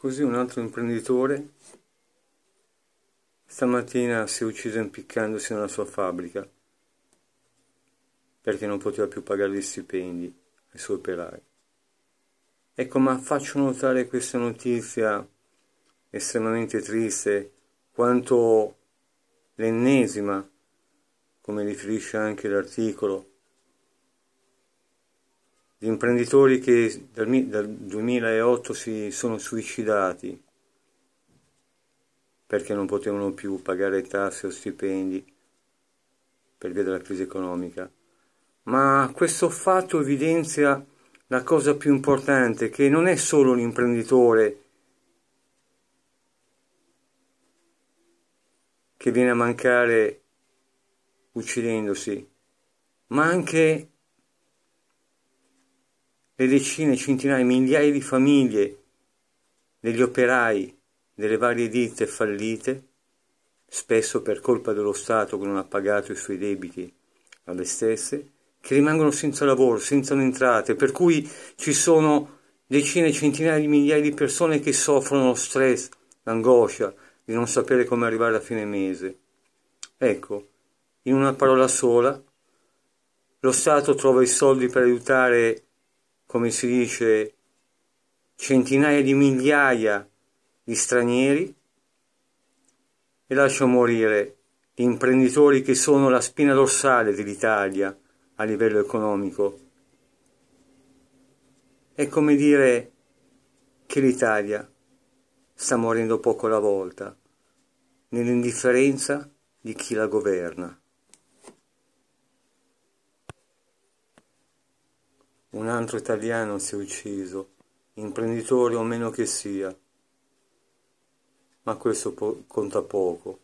Così un altro imprenditore stamattina si è ucciso impiccandosi nella sua fabbrica perché non poteva più pagare gli stipendi ai suoi operai. Ecco, ma faccio notare questa notizia estremamente triste, quanto l'ennesima, come riferisce anche l'articolo, gli imprenditori che dal, dal 2008 si sono suicidati perché non potevano più pagare tasse o stipendi per via della crisi economica. Ma questo fatto evidenzia la cosa più importante, che non è solo l'imprenditore che viene a mancare uccidendosi, ma anche le decine, centinaia, migliaia di famiglie degli operai delle varie ditte fallite, spesso per colpa dello Stato che non ha pagato i suoi debiti alle stesse, che rimangono senza lavoro, senza entrate, per cui ci sono decine, centinaia di migliaia di persone che soffrono lo stress, l'angoscia di non sapere come arrivare a fine mese. Ecco, in una parola sola, lo Stato trova i soldi per aiutare come si dice, centinaia di migliaia di stranieri e lascia morire gli imprenditori che sono la spina dorsale dell'Italia a livello economico. È come dire che l'Italia sta morendo poco alla volta, nell'indifferenza di chi la governa. un altro italiano si è ucciso, imprenditore o meno che sia. Ma questo po- conta poco.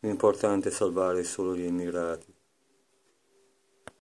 L'importante è salvare solo gli emigrati.